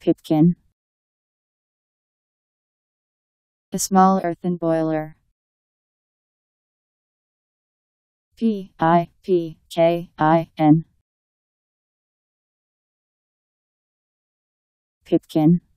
Pitkin A small earthen boiler. P I P K I N Pitkin